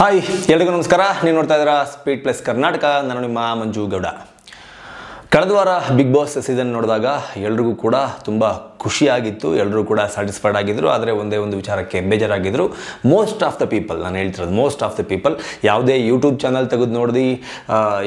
hi ಎಲ್ರಿಗೂ ನಮಸ್ಕಾರ ನೀವು ನೋಡ್ತಾ ಇದ್ದೀರಾ ಸ್ಪೀಡ್ ಪ್ಲಸ್ ಕರ್ನಾಟಕ ನಾನು ನಿಮ್ಮ ಮಂಜು ಗೌಡ ಕಳೆದ ವಾರ ಬಿಗ್ ಬಾಸ್ ಸೀಸನ್ ನೋಡಿದಾಗ ಎಲ್ರಿಗೂ ಕೂಡ ತುಂಬ ಖುಷಿಯಾಗಿತ್ತು ಎಲ್ಲರೂ ಕೂಡ ಸ್ಯಾಟಿಸ್ಫೈಡ್ ಆಗಿದ್ದರು ಆದರೆ ಒಂದೇ ಒಂದು ವಿಚಾರಕ್ಕೆ ಬೇಜಾರಾಗಿದ್ದರು ಮೋಸ್ಟ್ ಆಫ್ ದ ಪೀಪಲ್ ನಾನು ಹೇಳ್ತಿರೋದು ಮೋಸ್ಟ್ ಆಫ್ ದ ಪೀಪಲ್ ಯಾವುದೇ ಯೂಟ್ಯೂಬ್ ಚಾನಲ್ ತೆಗೆದು ನೋಡಿ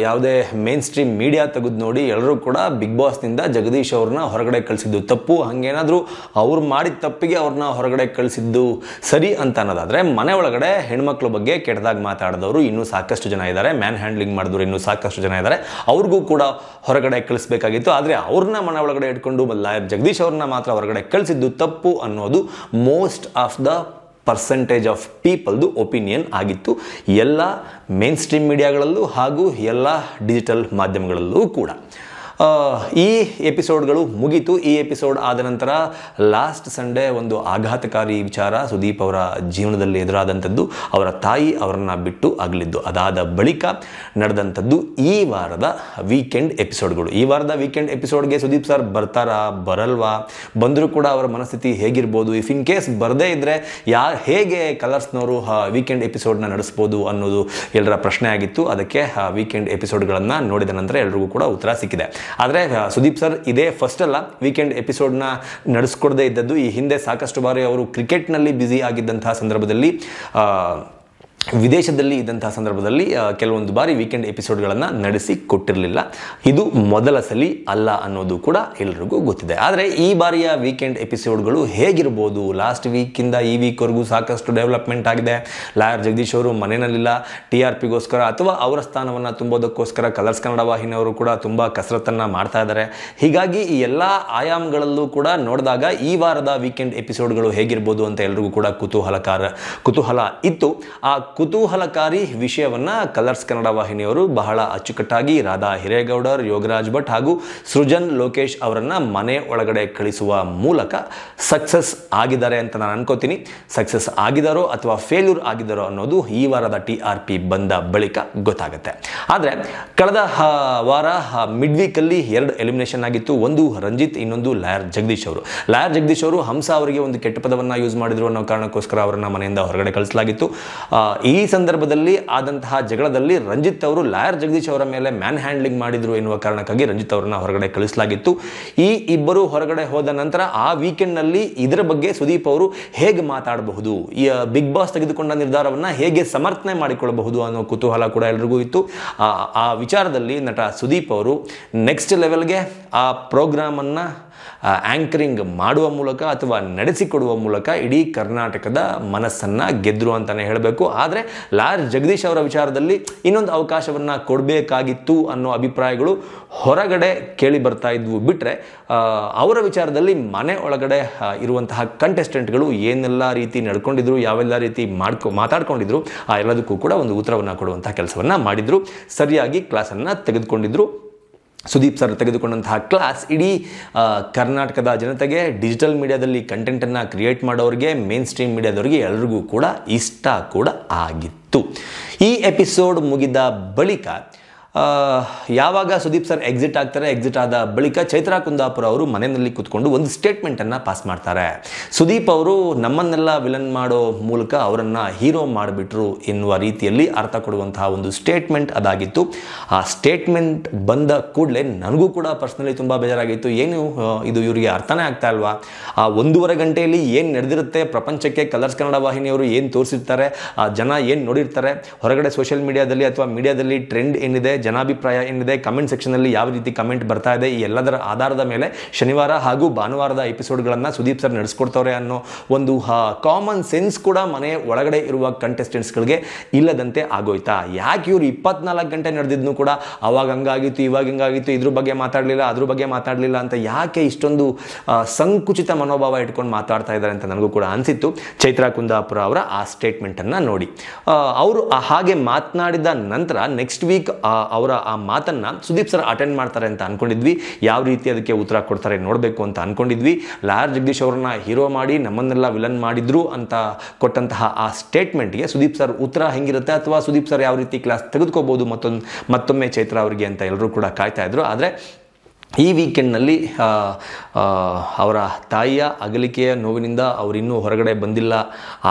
ಯಾವುದೇ ಮೇನ್ ಸ್ಟ್ರೀಮ್ ಮೀಡಿಯಾ ತೆಗೆದು ನೋಡಿ ಎಲ್ಲರೂ ಕೂಡ ಬಿಗ್ ಬಾಸ್ನಿಂದ ಜಗದೀಶ್ ಅವ್ರನ್ನ ಹೊರಗಡೆ ಕಳಿಸಿದ್ದು ತಪ್ಪು ಹಾಗೇನಾದರೂ ಅವ್ರು ಮಾಡಿದ ತಪ್ಪಿಗೆ ಅವ್ರನ್ನ ಹೊರಗಡೆ ಕಳಿಸಿದ್ದು ಸರಿ ಅಂತ ಅನ್ನೋದಾದರೆ ಮನೆ ಒಳಗಡೆ ಹೆಣ್ಮಕ್ಳ ಬಗ್ಗೆ ಕೆಟ್ಟದಾಗ ಮಾತಾಡಿದವರು ಇನ್ನೂ ಸಾಕಷ್ಟು ಜನ ಇದ್ದಾರೆ ಮ್ಯಾನ್ ಹ್ಯಾಂಡ್ಲಿಂಗ್ ಮಾಡಿದವರು ಇನ್ನೂ ಸಾಕಷ್ಟು ಜನ ಇದ್ದಾರೆ ಅವ್ರಿಗೂ ಕೂಡ ಹೊರಗಡೆ ಹೊರಗಡೆ ಕಳಿಸಬೇಕಾಗಿತ್ತು ಆದರೆ ಅವ್ರನ್ನ ಮನ ಒಳಗಡೆ ಇಟ್ಕೊಂಡು ಲಾಯರ್ ಜಗದೀಶ್ ಅವ್ರನ್ನ ಮಾತ್ರ ಹೊರಗಡೆ ಕಳಿಸಿದ್ದು ತಪ್ಪು ಅನ್ನೋದು most of the percentage of ಪೀಪಲ್ದು ಒಪಿನಿಯನ್ ಆಗಿತ್ತು ಎಲ್ಲ ಮೇನ್ ಸ್ಟ್ರೀಮ್ ಮೀಡಿಯಾಗಳಲ್ಲೂ ಹಾಗೂ ಎಲ್ಲ ಡಿಜಿಟಲ್ ಮಾಧ್ಯಮಗಳಲ್ಲೂ ಕೂಡ ಈ ಎಪಿಸೋಡ್ಗಳು ಮುಗೀತು ಈ ಎಪಿಸೋಡ್ ಆದ ನಂತರ ಲಾಸ್ಟ್ ಸಂಡೇ ಒಂದು ಆಘಾತಕಾರಿ ವಿಚಾರ ಸುದೀಪ್ ಅವರ ಜೀವನದಲ್ಲಿ ಎದುರಾದಂಥದ್ದು ಅವರ ತಾಯಿ ಅವರನ್ನು ಬಿಟ್ಟು ಅಗಲಿದ್ದು ಅದಾದ ಬಳಿಕ ನಡೆದಂಥದ್ದು ಈ ವಾರದ ವೀಕೆಂಡ್ ಎಪಿಸೋಡ್ಗಳು ಈ ವಾರದ ವೀಕೆಂಡ್ ಎಪಿಸೋಡ್ಗೆ ಸುದೀಪ್ ಸರ್ ಬರ್ತಾರಾ ಬರಲ್ವಾ ಬಂದರೂ ಕೂಡ ಅವರ ಮನಸ್ಥಿತಿ ಹೇಗಿರ್ಬೋದು ಇಫ್ ಇನ್ ಕೇಸ್ ಬರದೇ ಇದ್ದರೆ ಯಾ ಹೇಗೆ ಕಲರ್ಸ್ನವರು ವೀಕೆಂಡ್ ಎಪಿಸೋಡ್ನ ನಡೆಸ್ಬೋದು ಅನ್ನೋದು ಎಲ್ಲರ ಪ್ರಶ್ನೆ ಆಗಿತ್ತು ಅದಕ್ಕೆ ವೀಕೆಂಡ್ ಎಪಿಸೋಡ್ಗಳನ್ನು ನೋಡಿದ ನಂತರ ಎಲ್ರಿಗೂ ಕೂಡ ಉತ್ತರ ಸಿಕ್ಕಿದೆ ಆದರೆ ಸುದೀಪ್ ಸರ್ ಇದೇ ಫಸ್ಟ್ ಅಲ್ಲ ವೀಕೆಂಡ್ ಎಪಿಸೋಡ್ನ ನಡೆಸ್ಕೊಡದೇ ಇದ್ದದ್ದು ಈ ಹಿಂದೆ ಸಾಕಷ್ಟು ಬಾರಿ ಅವರು ಕ್ರಿಕೆಟ್ನಲ್ಲಿ ಬ್ಯುಸಿ ಆಗಿದ್ದಂತಹ ಸಂದರ್ಭದಲ್ಲಿ ವಿದೇಶದಲ್ಲಿ ಇದ್ದಂತಹ ಸಂದರ್ಭದಲ್ಲಿ ಕೆಲವೊಂದು ಬಾರಿ ವೀಕೆಂಡ್ ಎಪಿಸೋಡ್ಗಳನ್ನು ನಡೆಸಿ ಕೊಟ್ಟಿರಲಿಲ್ಲ ಇದು ಮೊದಲ ಸಲಿ ಅಲ್ಲ ಅನ್ನೋದು ಕೂಡ ಎಲ್ರಿಗೂ ಗೊತ್ತಿದೆ ಆದರೆ ಈ ಬಾರಿಯ ವೀಕೆಂಡ್ ಎಪಿಸೋಡ್ಗಳು ಹೇಗಿರ್ಬೋದು ಲಾಸ್ಟ್ ವೀಕಿಂದ ಈ ವೀಕ್ವರೆಗೂ ಸಾಕಷ್ಟು ಡೆವಲಪ್ಮೆಂಟ್ ಆಗಿದೆ ಲಾಯರ್ ಜಗದೀಶ್ ಅವರು ಮನೆಯಲ್ಲಿಲ್ಲ ಟಿ ಆರ್ ಪಿಗೋಸ್ಕರ ಅಥವಾ ಅವರ ಸ್ಥಾನವನ್ನು ತುಂಬೋದಕ್ಕೋಸ್ಕರ ಕಲರ್ಸ್ ಕನ್ನಡ ವಾಹಿನಿಯವರು ಕೂಡ ತುಂಬ ಕಸರತ್ತನ್ನು ಮಾಡ್ತಾ ಇದ್ದಾರೆ ಹೀಗಾಗಿ ಈ ಎಲ್ಲ ಆಯಾಮಗಳಲ್ಲೂ ಕೂಡ ನೋಡಿದಾಗ ಈ ವಾರದ ವೀಕೆಂಡ್ ಎಪಿಸೋಡ್ಗಳು ಹೇಗಿರ್ಬೋದು ಅಂತ ಎಲ್ರಿಗೂ ಕೂಡ ಕುತೂಹಲಕಾರ ಕುತೂಹಲ ಇತ್ತು ಆ ಕುತೂಹಲಕಾರಿ ವಿಷಯವನ್ನು ಕಲರ್ಸ್ ಕನ್ನಡ ವಾಹಿನಿಯವರು ಬಹಳ ಅಚ್ಚುಕಟ್ಟಾಗಿ ರಾಧಾ ಹಿರೇಗೌಡರ್ ಯೋಗರಾಜ್ ಭಟ್ ಹಾಗೂ ಸೃಜನ್ ಲೋಕೇಶ್ ಅವರನ್ನು ಮನೆ ಒಳಗಡೆ ಕಳಿಸುವ ಮೂಲಕ ಸಕ್ಸಸ್ ಆಗಿದ್ದಾರೆ ಅಂತ ನಾನು ಅನ್ಕೋತೀನಿ ಸಕ್ಸಸ್ ಆಗಿದಾರೋ ಅಥವಾ ಫೇಲ್ಯೂರ್ ಆಗಿದಾರೋ ಅನ್ನೋದು ಈ ವಾರದ ಟಿ ಆರ್ ಪಿ ಬಂದ ಬಳಿಕ ಗೊತ್ತಾಗುತ್ತೆ ಆದರೆ ಕಳೆದ ವಾರ ಮಿಡ್ ವೀಕಲ್ಲಿ ಎರಡು ಎಲಿಮಿನೇಷನ್ ಆಗಿತ್ತು ಒಂದು ರಂಜಿತ್ ಇನ್ನೊಂದು ಲಯರ್ ಜಗದೀಶ್ ಅವರು ಲಾಯರ್ ಜಗದೀಶ್ ಅವರು ಹಂಸ ಅವರಿಗೆ ಒಂದು ಕೆಟ್ಟ ಪದವನ್ನು ಯೂಸ್ ಮಾಡಿದ್ರು ಅನ್ನೋ ಕಾರಣಕ್ಕೋಸ್ಕರ ಅವರನ್ನು ಮನೆಯಿಂದ ಹೊರಗಡೆ ಕಳಿಸಲಾಗಿತ್ತು ಈ ಸಂದರ್ಭದಲ್ಲಿ ಆದಂತಹ ಜಗಳದಲ್ಲಿ ರಂಜಿತ್ ಅವರು ಲಾಯರ್ ಜಗದೀಶ್ ಅವರ ಮೇಲೆ ಮ್ಯಾನ್ ಹ್ಯಾಂಡ್ಲಿಂಗ್ ಮಾಡಿದರು ಎನ್ನುವ ಕಾರಣಕ್ಕಾಗಿ ರಂಜಿತ್ ಅವರನ್ನ ಹೊರಗಡೆ ಕಳಿಸಲಾಗಿತ್ತು ಈ ಇಬ್ಬರು ಹೊರಗಡೆ ಹೋದ ನಂತರ ಆ ವೀಕೆಂಡ್ನಲ್ಲಿ ಇದರ ಬಗ್ಗೆ ಸುದೀಪ್ ಅವರು ಹೇಗೆ ಮಾತಾಡಬಹುದು ಈ ಬಿಗ್ ಬಾಸ್ ತೆಗೆದುಕೊಂಡ ನಿರ್ಧಾರವನ್ನು ಹೇಗೆ ಸಮರ್ಥನೆ ಮಾಡಿಕೊಳ್ಳಬಹುದು ಅನ್ನೋ ಕುತೂಹಲ ಕೂಡ ಎಲ್ರಿಗೂ ಇತ್ತು ಆ ವಿಚಾರದಲ್ಲಿ ನಟ ಸುದೀಪ್ ಅವರು ನೆಕ್ಸ್ಟ್ ಲೆವೆಲ್ಗೆ ಆ ಪ್ರೋಗ್ರಾಮನ್ನು ಆ್ಯಂಕರಿಂಗ್ ಮಾಡುವ ಮೂಲಕ ಅಥವಾ ನಡೆಸಿಕೊಡುವ ಮೂಲಕ ಇಡೀ ಕರ್ನಾಟಕದ ಮನಸ್ಸನ್ನು ಗೆದ್ದರು ಅಂತಲೇ ಹೇಳಬೇಕು ಆದರೆ ಲಾರ್ ಜಗದೀಶ್ ಅವರ ವಿಚಾರದಲ್ಲಿ ಇನ್ನೊಂದು ಅವಕಾಶವನ್ನು ಕೊಡಬೇಕಾಗಿತ್ತು ಅನ್ನೋ ಅಭಿಪ್ರಾಯಗಳು ಹೊರಗಡೆ ಕೇಳಿ ಬರ್ತಾ ಇದ್ವು ಬಿಟ್ಟರೆ ಅವರ ವಿಚಾರದಲ್ಲಿ ಮನೆ ಒಳಗಡೆ ಇರುವಂತಹ ಕಂಟೆಸ್ಟೆಂಟ್ಗಳು ಏನೆಲ್ಲ ರೀತಿ ನಡ್ಕೊಂಡಿದ್ರು ಯಾವೆಲ್ಲ ರೀತಿ ಮಾಡ್ಕೊ ಮಾತಾಡ್ಕೊಂಡಿದ್ರು ಆ ಎಲ್ಲದಕ್ಕೂ ಕೂಡ ಒಂದು ಉತ್ತರವನ್ನು ಕೊಡುವಂಥ ಕೆಲಸವನ್ನು ಮಾಡಿದರು ಸರಿಯಾಗಿ ಕ್ಲಾಸನ್ನು ತೆಗೆದುಕೊಂಡಿದ್ರು ಸುದೀಪ್ ಸರ್ ತೆಗೆದುಕೊಂಡಂತಹ ಕ್ಲಾಸ್ ಇಡೀ ಕರ್ನಾಟಕದ ಜನತೆಗೆ ಡಿಜಿಟಲ್ ಮೀಡಿಯಾದಲ್ಲಿ ಕಂಟೆಂಟನ್ನು ಕ್ರಿಯೇಟ್ ಮಾಡೋರಿಗೆ ಮೇನ್ ಸ್ಟ್ರೀಮ್ ಮೀಡಿಯಾದವರಿಗೆ ಎಲ್ರಿಗೂ ಕೂಡ ಇಷ್ಟ ಕೂಡ ಆಗಿತ್ತು ಈ ಎಪಿಸೋಡ್ ಮುಗಿದ ಬಳಿಕ ಯಾವಾಗ ಸುದೀಪ್ ಸರ್ ಎಕ್ಸಿಟ್ ಆಗ್ತಾರೆ ಎಕ್ಸಿಟ್ ಆದ ಬಳಿಕ ಚೈತ್ರಾ ಕುಂದಾಪುರ ಅವರು ಮನೆಯಲ್ಲಿ ಕೂತ್ಕೊಂಡು ಒಂದು ಸ್ಟೇಟ್ಮೆಂಟನ್ನು ಪಾಸ್ ಮಾಡ್ತಾರೆ ಸುದೀಪ್ ಅವರು ನಮ್ಮನ್ನೆಲ್ಲ ವಿಲನ್ ಮಾಡೋ ಮೂಲಕ ಅವರನ್ನು ಹೀರೋ ಮಾಡಿಬಿಟ್ರು ಎನ್ನುವ ರೀತಿಯಲ್ಲಿ ಅರ್ಥ ಕೊಡುವಂತಹ ಒಂದು ಸ್ಟೇಟ್ಮೆಂಟ್ ಅದಾಗಿತ್ತು ಆ ಸ್ಟೇಟ್ಮೆಂಟ್ ಬಂದ ಕೂಡಲೇ ನನಗೂ ಕೂಡ ಪರ್ಸ್ನಲಿ ತುಂಬ ಬೇಜಾರಾಗಿತ್ತು ಏನು ಇದು ಇವರಿಗೆ ಅರ್ಥನೇ ಆಗ್ತಾ ಇಲ್ವಾ ಆ ಒಂದೂವರೆ ಗಂಟೆಯಲ್ಲಿ ಏನು ನಡೆದಿರುತ್ತೆ ಪ್ರಪಂಚಕ್ಕೆ ಕಲರ್ಸ್ ಕನ್ನಡ ವಾಹಿನಿಯವರು ಏನು ತೋರಿಸಿರ್ತಾರೆ ಆ ಜನ ಏನು ನೋಡಿರ್ತಾರೆ ಹೊರಗಡೆ ಸೋಷಿಯಲ್ ಮೀಡಿಯಾದಲ್ಲಿ ಅಥವಾ ಮೀಡಿಯಾದಲ್ಲಿ ಟ್ರೆಂಡ್ ಏನಿದೆ ಜನಾಭಿಪ್ರಾಯ ಏನಿದೆ ಕಮೆಂಟ್ ಸೆಕ್ಷನಲ್ಲಿ ಯಾವ ರೀತಿ ಕಮೆಂಟ್ ಬರ್ತಾ ಇದೆ ಈ ಎಲ್ಲದರ ಆಧಾರದ ಮೇಲೆ ಶನಿವಾರ ಹಾಗೂ ಭಾನುವಾರದ ಎಪಿಸೋಡ್ಗಳನ್ನು ಸುದೀಪ್ ಸರ್ ನಡೆಸ್ಕೊಡ್ತವ್ರೆ ಅನ್ನೋ ಒಂದು ಕಾಮನ್ ಸೆನ್ಸ್ ಕೂಡ ಮನೆ ಒಳಗಡೆ ಇರುವ ಕಂಟೆಸ್ಟೆಂಟ್ಸ್ಗಳಿಗೆ ಇಲ್ಲದಂತೆ ಆಗೋಯ್ತಾ ಯಾಕೆ ಇವರು ಇಪ್ಪತ್ನಾಲ್ಕು ಗಂಟೆ ನಡೆದಿದ್ನು ಕೂಡ ಅವಾಗ ಹಂಗಾಗಿತ್ತು ಇವಾಗ ಹಿಂಗಾಗಿತ್ತು ಇದ್ರ ಬಗ್ಗೆ ಮಾತಾಡಲಿಲ್ಲ ಅದ್ರ ಬಗ್ಗೆ ಮಾತಾಡಲಿಲ್ಲ ಅಂತ ಯಾಕೆ ಇಷ್ಟೊಂದು ಸಂಕುಚಿತ ಮನೋಭಾವ ಇಟ್ಕೊಂಡು ಮಾತಾಡ್ತಾ ಇದ್ದಾರೆ ಅಂತ ನನಗೂ ಕೂಡ ಅನಿಸಿತ್ತು ಚೈತ್ರಾ ಕುಂದಾಪುರ ಅವರ ಆ ಸ್ಟೇಟ್ಮೆಂಟನ್ನು ನೋಡಿ ಅವರು ಹಾಗೆ ಮಾತನಾಡಿದ ನಂತರ ನೆಕ್ಸ್ಟ್ ವೀಕ್ ಅವರ ಆ ಮಾತನ್ನು ಸುದೀಪ್ ಸರ್ ಅಟೆಂಡ್ ಮಾಡ್ತಾರೆ ಅಂತ ಅಂದ್ಕೊಂಡಿದ್ವಿ ಯಾವ ರೀತಿ ಅದಕ್ಕೆ ಉತ್ತರ ಕೊಡ್ತಾರೆ ನೋಡಬೇಕು ಅಂತ ಅಂದ್ಕೊಂಡಿದ್ವಿ ಲಾರ್ ಜಗದೀಶ್ ಅವ್ರನ್ನ ಹೀರೋ ಮಾಡಿ ನಮ್ಮನ್ನೆಲ್ಲ ವಿಲನ್ ಮಾಡಿದ್ರು ಅಂತ ಕೊಟ್ಟಂತಹ ಆ ಸ್ಟೇಟ್ಮೆಂಟ್ಗೆ ಸುದೀಪ್ ಸರ್ ಉತ್ತರ ಹೆಂಗಿರುತ್ತೆ ಅಥವಾ ಸುದೀಪ್ ಸರ್ ಯಾವ ರೀತಿ ಕ್ಲಾಸ್ ತೆಗೆದುಕೋಬಹುದು ಮತ್ತೊಂದು ಮತ್ತೊಮ್ಮೆ ಚೈತ್ರ ಅವರಿಗೆ ಅಂತ ಎಲ್ಲರೂ ಕೂಡ ಕಾಯ್ತಾ ಇದ್ರು ಆದರೆ ಈ ವೀಕೆಂಡ್ನಲ್ಲಿ ಅವರ ತಾಯಿಯ ಅಗಲಿಕೆಯ ನೋವಿನಿಂದ ಅವರಿನ್ನೂ ಹೊರಗಡೆ ಬಂದಿಲ್ಲ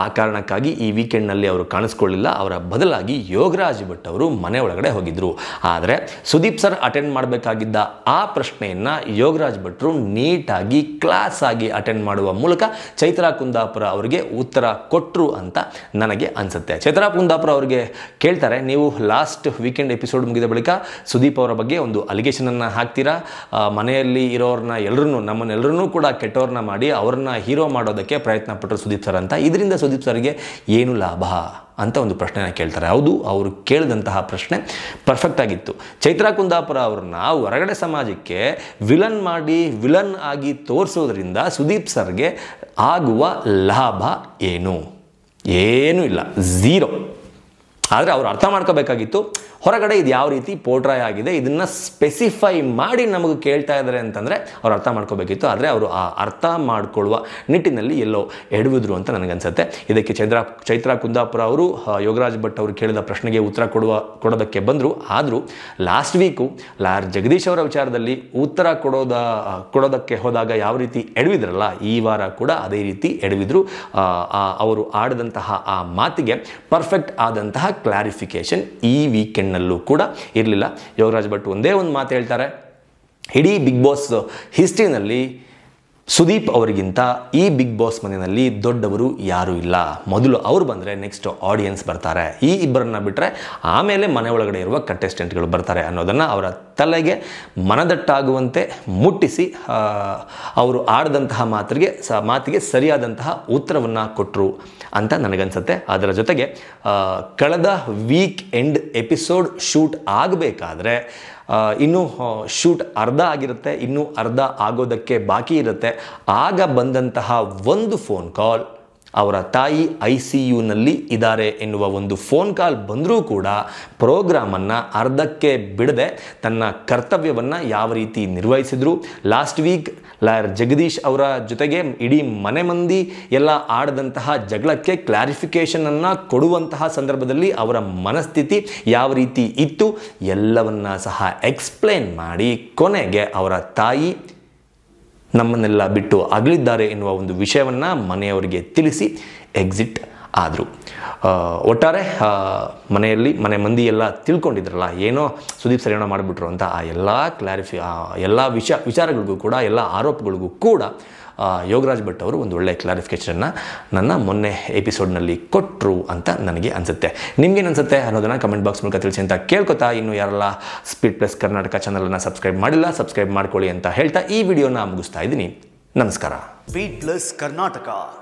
ಆ ಕಾರಣಕ್ಕಾಗಿ ಈ ವೀಕೆಂಡ್ನಲ್ಲಿ ಅವರು ಕಾಣಿಸ್ಕೊಳ್ಳಿಲ್ಲ ಅವರ ಬದಲಾಗಿ ಯೋಗರಾಜ್ ಭಟ್ ಅವರು ಮನೆ ಒಳಗಡೆ ಹೋಗಿದ್ದರು ಆದರೆ ಸುದೀಪ್ ಸರ್ ಅಟೆಂಡ್ ಮಾಡಬೇಕಾಗಿದ್ದ ಆ ಪ್ರಶ್ನೆಯನ್ನು ಯೋಗರಾಜ್ ಭಟ್ರು ನೀಟಾಗಿ ಕ್ಲಾಸ್ ಆಗಿ ಅಟೆಂಡ್ ಮಾಡುವ ಮೂಲಕ ಚೈತ್ರಾ ಕುಂದಾಪುರ ಅವರಿಗೆ ಉತ್ತರ ಕೊಟ್ಟರು ಅಂತ ನನಗೆ ಅನಿಸುತ್ತೆ ಚೈತ್ರಾ ಕುಂದಾಪುರ ಅವರಿಗೆ ಕೇಳ್ತಾರೆ ನೀವು ಲಾಸ್ಟ್ ವೀಕೆಂಡ್ ಎಪಿಸೋಡ್ ಮುಗಿದ ಬಳಿಕ ಸುದೀಪ್ ಅವರ ಬಗ್ಗೆ ಒಂದು ಅಲಿಗೇಷನನ್ನು ಹಾಕ್ತೀರಾ ಮನೆಯಲ್ಲಿ ಇರೋರನ್ನ ಎಲ್ಲರನ್ನೂ ನಮ್ಮನ್ನೆಲ್ಲರನ್ನೂ ಕೂಡ ಕೆಟ್ಟವ್ರನ್ನ ಮಾಡಿ ಅವ್ರನ್ನ ಹೀರೋ ಮಾಡೋದಕ್ಕೆ ಪ್ರಯತ್ನ ಪಟ್ಟರು ಸುದೀಪ್ ಸರ್ ಅಂತ ಇದರಿಂದ ಸುದೀಪ್ ಸರ್ಗೆ ಏನು ಲಾಭ ಅಂತ ಒಂದು ಪ್ರಶ್ನೆನ ಕೇಳ್ತಾರೆ ಹೌದು ಅವರು ಕೇಳಿದಂತಹ ಪ್ರಶ್ನೆ ಪರ್ಫೆಕ್ಟ್ ಆಗಿತ್ತು ಚೈತ್ರಾ ಕುಂದಾಪುರ ಅವ್ರನ್ನ ಹೊರಗಡೆ ಸಮಾಜಕ್ಕೆ ವಿಲನ್ ಮಾಡಿ ವಿಲನ್ ಆಗಿ ತೋರಿಸೋದ್ರಿಂದ ಸುದೀಪ್ ಸರ್ಗೆ ಆಗುವ ಲಾಭ ಏನು ಏನೂ ಇಲ್ಲ ಝೀರೋ ಆದರೆ ಅವರು ಅರ್ಥ ಮಾಡ್ಕೋಬೇಕಾಗಿತ್ತು ಹೊರಗಡೆ ಇದು ಯಾವ ರೀತಿ ಪೋರ್ಟ್ರಾಯ್ ಆಗಿದೆ ಇದನ್ನು ಸ್ಪೆಸಿಫೈ ಮಾಡಿ ನಮಗೆ ಕೇಳ್ತಾ ಇದ್ದಾರೆ ಅಂತಂದರೆ ಅವ್ರು ಅರ್ಥ ಮಾಡ್ಕೋಬೇಕಿತ್ತು ಆದರೆ ಅವರು ಆ ಅರ್ಥ ಮಾಡಿಕೊಳ್ಳುವ ನಿಟ್ಟಿನಲ್ಲಿ ಎಲ್ಲೋ ಎಡವಿದ್ರು ಅಂತ ನನಗನ್ಸುತ್ತೆ ಇದಕ್ಕೆ ಚೈತ್ರ ಚೈತ್ರ ಕುಂದಾಪುರ ಅವರು ಯೋಗರಾಜ್ ಭಟ್ ಅವರು ಕೇಳಿದ ಪ್ರಶ್ನೆಗೆ ಉತ್ತರ ಕೊಡುವ ಕೊಡೋದಕ್ಕೆ ಬಂದರು ಆದರೂ ಲಾಸ್ಟ್ ವೀಕು ಲಾರ್ ಜಗದೀಶ್ ಅವರ ವಿಚಾರದಲ್ಲಿ ಉತ್ತರ ಕೊಡೋದ ಕೊಡೋದಕ್ಕೆ ಹೋದಾಗ ಯಾವ ರೀತಿ ಎಡವಿದ್ರಲ್ಲ ಈ ವಾರ ಕೂಡ ಅದೇ ರೀತಿ ಎಡವಿದ್ರು ಅವರು ಆಡದಂತಹ ಆ ಮಾತಿಗೆ ಪರ್ಫೆಕ್ಟ್ ಆದಂತಹ ಕ್ಲಾರಿಫಿಕೇಶನ್ ಈ ವೀಕೆಂಡ್ ನಲ್ಲೂ ಕೂಡ ಇರಲಿಲ್ಲ ಯೋಗರಾಜ್ ಭಟ್ ಒಂದೇ ಒಂದು ಮಾತು ಹೇಳ್ತಾರೆ ಇಡೀ ಬಿಗ್ ಬಾಸ್ ಹಿಸ್ಟ್ರಿನಲ್ಲಿ ಸುದೀಪ್ ಅವರಿಗಿಂತ ಈ ಬಿಗ್ ಬಾಸ್ ಮನೆಯಲ್ಲಿ ದೊಡ್ಡವರು ಯಾರೂ ಇಲ್ಲ ಮೊದಲು ಅವರು ಬಂದರೆ ನೆಕ್ಸ್ಟ್ ಆಡಿಯನ್ಸ್ ಬರ್ತಾರೆ ಈ ಇಬ್ಬರನ್ನ ಬಿಟ್ಟರೆ ಆಮೇಲೆ ಮನೆ ಒಳಗಡೆ ಇರುವ ಕಂಟೆಸ್ಟೆಂಟ್ಗಳು ಬರ್ತಾರೆ ಅನ್ನೋದನ್ನು ಅವರ ತಲೆಗೆ ಮನದಟ್ಟಾಗುವಂತೆ ಮುಟ್ಟಿಸಿ ಅವರು ಆಡದಂತಹ ಮಾತಿಗೆ ಸ ಮಾತಿಗೆ ಸರಿಯಾದಂತಹ ಉತ್ತರವನ್ನು ಕೊಟ್ಟರು ಅಂತ ನನಗನ್ಸುತ್ತೆ ಅದರ ಜೊತೆಗೆ ಕಳೆದ ವೀಕ್ ಎಂಡ್ ಎಪಿಸೋಡ್ ಶೂಟ್ ಆಗಬೇಕಾದ್ರೆ ಇನ್ನೂ ಶೂಟ್ ಅರ್ಧ ಆಗಿರುತ್ತೆ ಇನ್ನೂ ಅರ್ಧ ಆಗೋದಕ್ಕೆ ಬಾಕಿ ಇರುತ್ತೆ ಆಗ ಬಂದಂತಹ ಒಂದು ಫೋನ್ ಕಾಲ್ ಅವರ ತಾಯಿ ಐ ಸಿ ಯುನಲ್ಲಿ ಇದ್ದಾರೆ ಎನ್ನುವ ಒಂದು ಫೋನ್ ಕಾಲ್ ಬಂದರೂ ಕೂಡ ಪ್ರೋಗ್ರಾಮನ್ನು ಅರ್ಧಕ್ಕೆ ಬಿಡದೆ ತನ್ನ ಕರ್ತವ್ಯವನ್ನು ಯಾವ ರೀತಿ ನಿರ್ವಹಿಸಿದ್ರು ಲಾಸ್ಟ್ ವೀಕ್ ಲಾಯರ್ ಜಗದೀಶ್ ಅವರ ಜೊತೆಗೆ ಇಡೀ ಮನೆ ಮಂದಿ ಎಲ್ಲ ಆಡದಂತಹ ಜಗಳಕ್ಕೆ ಕ್ಲಾರಿಫಿಕೇಷನನ್ನು ಕೊಡುವಂತಹ ಸಂದರ್ಭದಲ್ಲಿ ಅವರ ಮನಸ್ಥಿತಿ ಯಾವ ರೀತಿ ಇತ್ತು ಎಲ್ಲವನ್ನ ಸಹ ಎಕ್ಸ್ಪ್ಲೇನ್ ಮಾಡಿ ಕೊನೆಗೆ ಅವರ ತಾಯಿ ನಮ್ಮನ್ನೆಲ್ಲ ಬಿಟ್ಟು ಅಗಲಿದ್ದಾರೆ ಎನ್ನುವ ಒಂದು ವಿಷಯವನ್ನು ಮನೆಯವರಿಗೆ ತಿಳಿಸಿ ಎಕ್ಸಿಟ್ ಆದರು ಒಟ್ಟಾರೆ ಮನೆಯಲ್ಲಿ ಮನೆ ಮಂದಿ ಎಲ್ಲ ತಿಳ್ಕೊಂಡಿದ್ರಲ್ಲ ಏನೋ ಸುದೀಪ್ ಸರಿಯೋಣ ಮಾಡಿಬಿಟ್ರು ಅಂತ ಆ ಎಲ್ಲ ಕ್ಲಾರಿಫಿ ಎಲ್ಲ ವಿಷ ವಿಚಾರಗಳಿಗೂ ಕೂಡ ಎಲ್ಲ ಆರೋಪಗಳಿಗೂ ಕೂಡ ಯೋಗರಾಜ್ ಭಟ್ ಅವರು ಒಂದು ಒಳ್ಳೆಯ ಕ್ಲಾರಿಫಿಕೇಷನ್ನ ನನ್ನ ಮೊನ್ನೆ ಎಪಿಸೋಡ್ನಲ್ಲಿ ಕೊಟ್ಟರು ಅಂತ ನನಗೆ ಅನಿಸುತ್ತೆ ನಿಮ್ಗೇನು ಅನಿಸುತ್ತೆ ಅನ್ನೋದನ್ನು ಕಮೆಂಟ್ ಬಾಕ್ಸ್ ಮೂಲಕ ತಿಳಿಸಿ ಅಂತ ಕೇಳ್ಕೊತಾ ಇನ್ನು ಯಾರೆಲ್ಲ ಸ್ಪೀಡ್ ಪ್ಲಸ್ ಕರ್ನಾಟಕ ಚಾನಲನ್ನು ಸಬ್ಸ್ಕ್ರೈಬ್ ಮಾಡಿಲ್ಲ ಸಬ್ಸ್ಕ್ರೈಬ್ ಮಾಡ್ಕೊಳ್ಳಿ ಅಂತ ಹೇಳ್ತಾ ಈ ವಿಡಿಯೋನ ಮುಗಿಸ್ತಾ ಇದ್ದೀನಿ ನಮಸ್ಕಾರ ಸ್ಪೀಡ್ ಪ್ಲಸ್ ಕರ್ನಾಟಕ